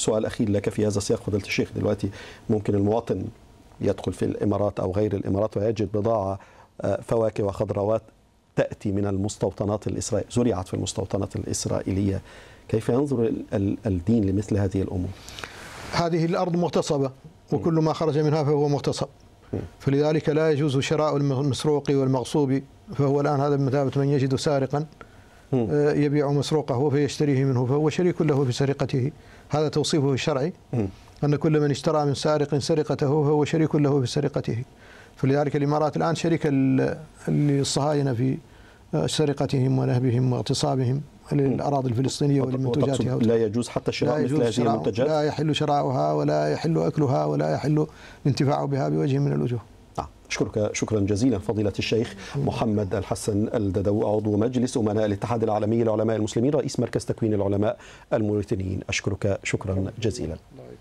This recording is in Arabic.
سؤال أخير لك في هذا السياق فضيلة الشيخ دلوقتي ممكن المواطن يدخل في الإمارات أو غير الإمارات ويجد بضاعة آه، فواكه وخضروات تأتي من المستوطنات الإسرائيلية زرعت في المستوطنات الإسرائيلية كيف ينظر الدين لمثل هذه الأمور؟ هذه الأرض مغتصبة وكل ما خرج منها فهو مغتصب فلذلك لا يجوز شراء المسروق والمغصوب فهو الآن هذا بمثابة من يجد سارقا آه، يبيع مسروقه فيشتريه منه فهو شريك له في سرقته هذا توصيفه الشرعي أن كل من اشترى من سارق سرقته فهو شريك له في سرقته فلذلك الإمارات الآن شريكة للصهاينة في آه، سرقتهم ونهبهم واغتصابهم للأراضي الفلسطينية ولمنتوجاتها لا يجوز حتى شراء مثل هذه المنتجات لا يحل شراؤها ولا يحل أكلها ولا يحل الانتفاع بها بوجه من الوجوه نعم أشكرك شكرا جزيلا فضيلة الشيخ محمد الحسن الددو عضو مجلس أمناء الاتحاد العالمي للعلماء المسلمين رئيس مركز تكوين العلماء الموريتانيين أشكرك شكرا جزيلا